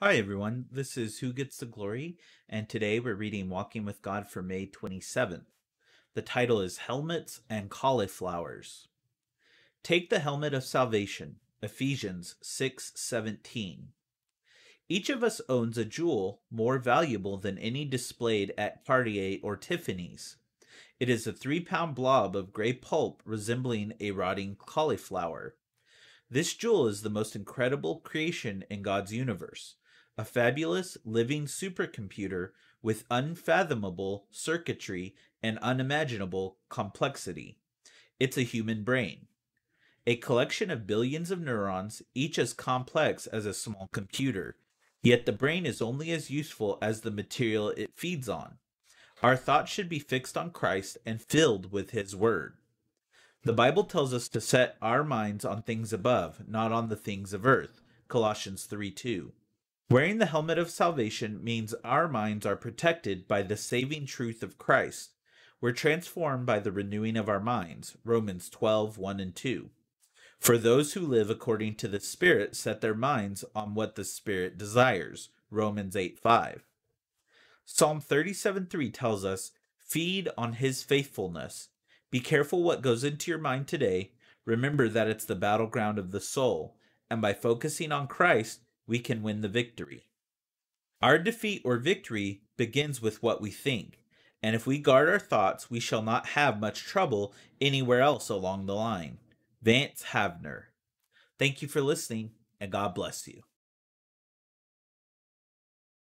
Hi, everyone. This is Who Gets the Glory, and today we're reading Walking with God for May 27th. The title is Helmets and Cauliflowers. Take the helmet of salvation, Ephesians 6:17. Each of us owns a jewel more valuable than any displayed at Cartier or Tiffany's. It is a three-pound blob of gray pulp resembling a rotting cauliflower. This jewel is the most incredible creation in God's universe a fabulous living supercomputer with unfathomable circuitry and unimaginable complexity. It's a human brain, a collection of billions of neurons, each as complex as a small computer. Yet the brain is only as useful as the material it feeds on. Our thoughts should be fixed on Christ and filled with His Word. The Bible tells us to set our minds on things above, not on the things of earth. Colossians 3 2. Wearing the helmet of salvation means our minds are protected by the saving truth of Christ. We're transformed by the renewing of our minds. Romans 12, 1 and 2. For those who live according to the Spirit set their minds on what the Spirit desires. Romans 8, 5. Psalm 37, 3 tells us, Feed on his faithfulness. Be careful what goes into your mind today. Remember that it's the battleground of the soul. And by focusing on Christ, we can win the victory. Our defeat or victory begins with what we think, and if we guard our thoughts, we shall not have much trouble anywhere else along the line. Vance Havner. Thank you for listening, and God bless you.